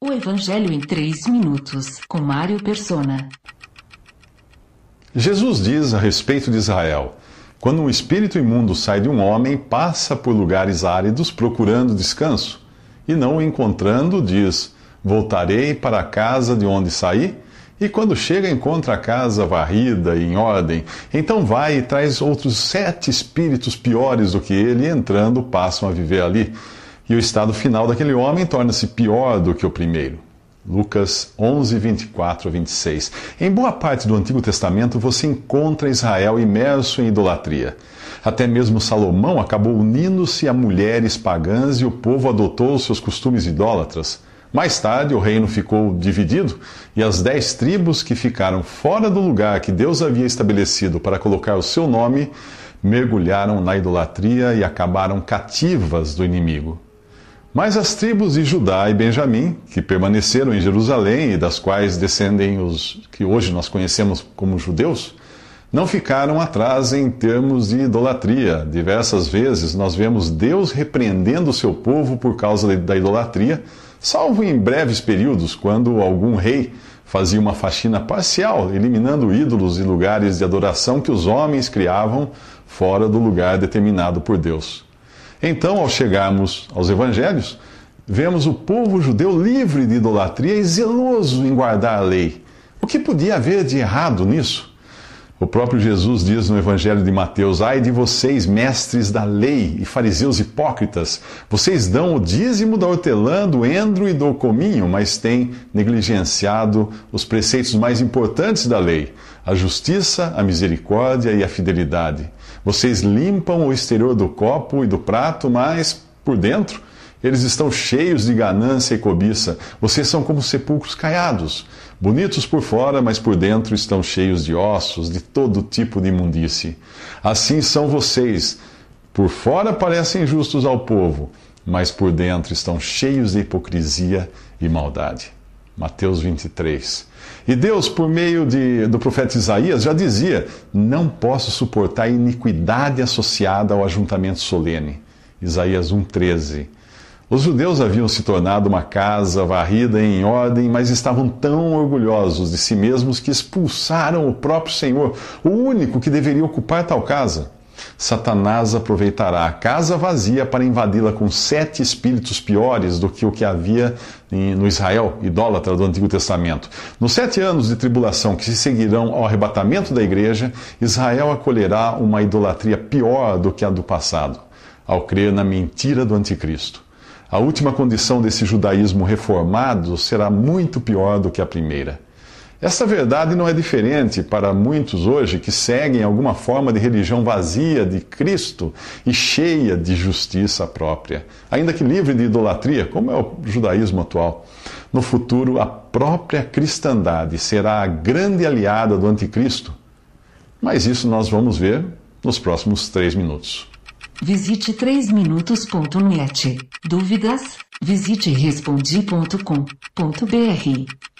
O Evangelho em 3 minutos, com Mário Persona. Jesus diz a respeito de Israel: Quando um espírito imundo sai de um homem, passa por lugares áridos procurando descanso, e não o encontrando, diz: Voltarei para a casa de onde saí. E quando chega, encontra a casa varrida e em ordem. Então vai e traz outros sete espíritos piores do que ele, e entrando, passam a viver ali. E o estado final daquele homem torna-se pior do que o primeiro. Lucas 11, 24 a 26. Em boa parte do Antigo Testamento você encontra Israel imerso em idolatria. Até mesmo Salomão acabou unindo-se a mulheres pagãs e o povo adotou os seus costumes idólatras. Mais tarde, o reino ficou dividido e as dez tribos que ficaram fora do lugar que Deus havia estabelecido para colocar o seu nome mergulharam na idolatria e acabaram cativas do inimigo. Mas as tribos de Judá e Benjamim, que permaneceram em Jerusalém e das quais descendem os que hoje nós conhecemos como judeus, não ficaram atrás em termos de idolatria. Diversas vezes nós vemos Deus repreendendo o seu povo por causa da idolatria, salvo em breves períodos, quando algum rei fazia uma faxina parcial, eliminando ídolos e lugares de adoração que os homens criavam fora do lugar determinado por Deus. Então, ao chegarmos aos evangelhos, vemos o povo judeu livre de idolatria e zeloso em guardar a lei. O que podia haver de errado nisso? O próprio Jesus diz no Evangelho de Mateus: Ai de vocês, mestres da lei e fariseus hipócritas, vocês dão o dízimo da hortelã, do endro e do cominho, mas têm negligenciado os preceitos mais importantes da lei: a justiça, a misericórdia e a fidelidade. Vocês limpam o exterior do copo e do prato, mas por dentro eles estão cheios de ganância e cobiça. Vocês são como sepulcros caiados, bonitos por fora, mas por dentro estão cheios de ossos, de todo tipo de imundície. Assim são vocês. Por fora parecem justos ao povo, mas por dentro estão cheios de hipocrisia e maldade. Mateus 23. E Deus, por meio de, do profeta Isaías, já dizia: Não posso suportar a iniquidade associada ao ajuntamento solene. Isaías 1,13. Os judeus haviam se tornado uma casa varrida em ordem, mas estavam tão orgulhosos de si mesmos que expulsaram o próprio Senhor, o único que deveria ocupar tal casa. Satanás aproveitará a casa vazia para invadi-la com sete espíritos piores do que o que havia no Israel idólatra do Antigo Testamento. Nos sete anos de tribulação que se seguirão ao arrebatamento da igreja, Israel acolherá uma idolatria pior do que a do passado, ao crer na mentira do Anticristo. A última condição desse judaísmo reformado será muito pior do que a primeira. Essa verdade não é diferente para muitos hoje que seguem alguma forma de religião vazia de Cristo e cheia de justiça própria, ainda que livre de idolatria, como é o judaísmo atual. No futuro, a própria cristandade será a grande aliada do anticristo. Mas isso nós vamos ver nos próximos três minutos. Visite 3minutos.net. Dúvidas? Visite respondi.com.br.